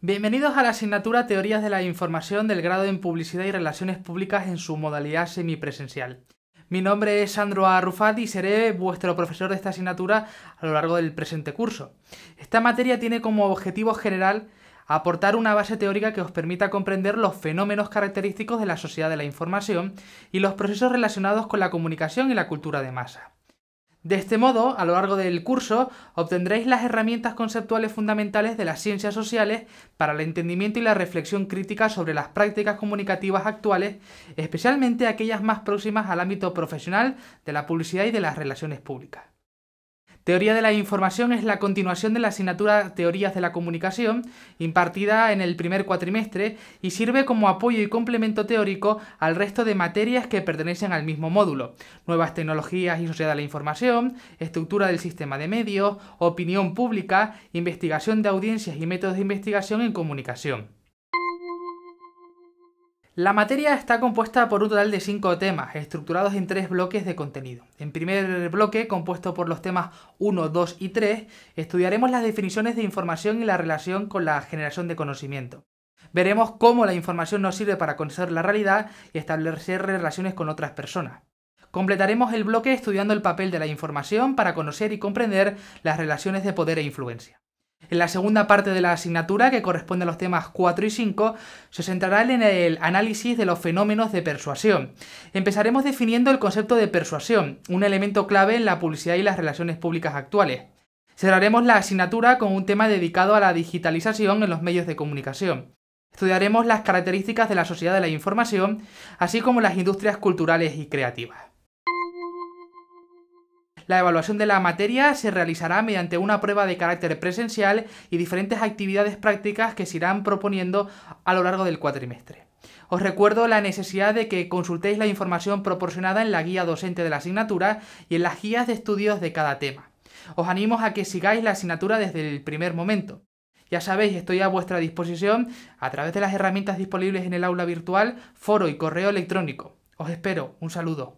Bienvenidos a la asignatura Teorías de la Información del grado en Publicidad y Relaciones Públicas en su modalidad semipresencial. Mi nombre es Sandro Arrufati y seré vuestro profesor de esta asignatura a lo largo del presente curso. Esta materia tiene como objetivo general aportar una base teórica que os permita comprender los fenómenos característicos de la sociedad de la información y los procesos relacionados con la comunicación y la cultura de masa. De este modo, a lo largo del curso, obtendréis las herramientas conceptuales fundamentales de las ciencias sociales para el entendimiento y la reflexión crítica sobre las prácticas comunicativas actuales, especialmente aquellas más próximas al ámbito profesional de la publicidad y de las relaciones públicas. Teoría de la información es la continuación de la asignatura Teorías de la comunicación, impartida en el primer cuatrimestre, y sirve como apoyo y complemento teórico al resto de materias que pertenecen al mismo módulo. Nuevas tecnologías y sociedad de la información, estructura del sistema de medios, opinión pública, investigación de audiencias y métodos de investigación en comunicación. La materia está compuesta por un total de cinco temas, estructurados en tres bloques de contenido. En primer bloque, compuesto por los temas 1, 2 y 3, estudiaremos las definiciones de información y la relación con la generación de conocimiento. Veremos cómo la información nos sirve para conocer la realidad y establecer relaciones con otras personas. Completaremos el bloque estudiando el papel de la información para conocer y comprender las relaciones de poder e influencia. En la segunda parte de la asignatura, que corresponde a los temas 4 y 5, se centrará en el análisis de los fenómenos de persuasión. Empezaremos definiendo el concepto de persuasión, un elemento clave en la publicidad y las relaciones públicas actuales. Cerraremos la asignatura con un tema dedicado a la digitalización en los medios de comunicación. Estudiaremos las características de la sociedad de la información, así como las industrias culturales y creativas. La evaluación de la materia se realizará mediante una prueba de carácter presencial y diferentes actividades prácticas que se irán proponiendo a lo largo del cuatrimestre. Os recuerdo la necesidad de que consultéis la información proporcionada en la guía docente de la asignatura y en las guías de estudios de cada tema. Os animo a que sigáis la asignatura desde el primer momento. Ya sabéis, estoy a vuestra disposición a través de las herramientas disponibles en el aula virtual, foro y correo electrónico. Os espero, un saludo.